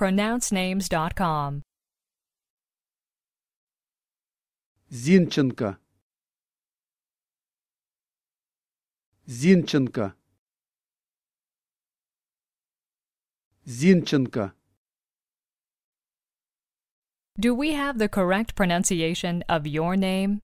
pronouncenames.com. Зинченко Зинченко Зинченко Do we have the correct pronunciation of your name?